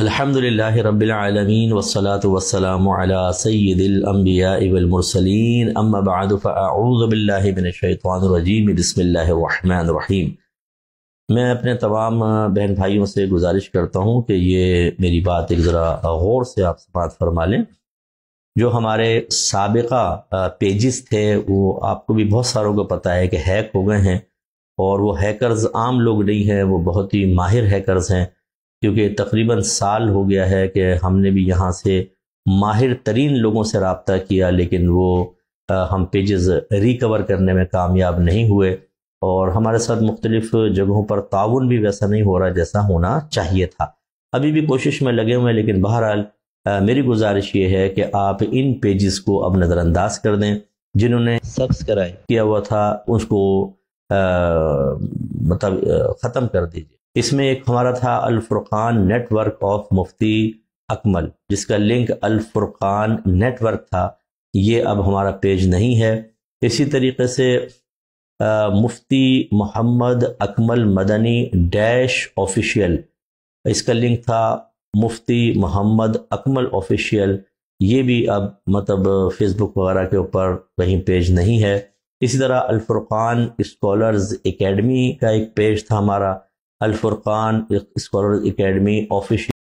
لله رب العالمين والصلاة والسلام على سيد الأنبياء والمرسلين أما بعد فأعوذ بالله من الشيطان الرجيم بسم الله الرحمن الرحيم मैं अपने तमाम बहन भाइयों से गुजारिश करता हूँ कि ये मेरी बात एक ज़रा गौर से आप समात फरमा लें जो हमारे सबका पेजेस थे वो आपको भी बहुत सारों को पता है कि हैक हो गए हैं और वो हैकर्स आम लोग नहीं हैं वो बहुत ही माहिर हैकर्स हैं क्योंकि तकरीबन साल हो गया है कि हमने भी यहाँ से माहिर तरीन लोगों से रबता किया लेकिन वो हम पेजेस रिकवर करने में कामयाब नहीं हुए और हमारे साथ मुख्तलिफ जगहों पर ताउन भी वैसा नहीं हो रहा जैसा होना चाहिए था अभी भी कोशिश में लगे हुए हैं लेकिन बहरहाल मेरी गुजारिश ये है कि आप इन पेजेस को अब नज़रअंदाज कर दें जिन्होंने सब्सक्राइब किया हुआ था उसको आ, मतलब ख़त्म कर दीजिए इसमें एक हमारा था अलफुर्क़ान नेटवर्क ऑफ मुफ्ती अकमल जिसका लिंक अलफुर्क़ान नेटवर्क था ये अब हमारा पेज नहीं है इसी तरीके से आ, मुफ्ती मोहम्मद अकमल मदनी डैश ऑफिशियल इसका लिंक था मुफ्ती मोहम्मद अकमल ऑफिशियल ये भी अब मतलब फेसबुक वगैरह के ऊपर कहीं पेज नहीं है इसी तरह अलफुर्क़ान स्कॉलर्स एकेडमी का एक पेज था हमारा अलफुर्कान स्कॉलर अकेडमी ऑफिशियल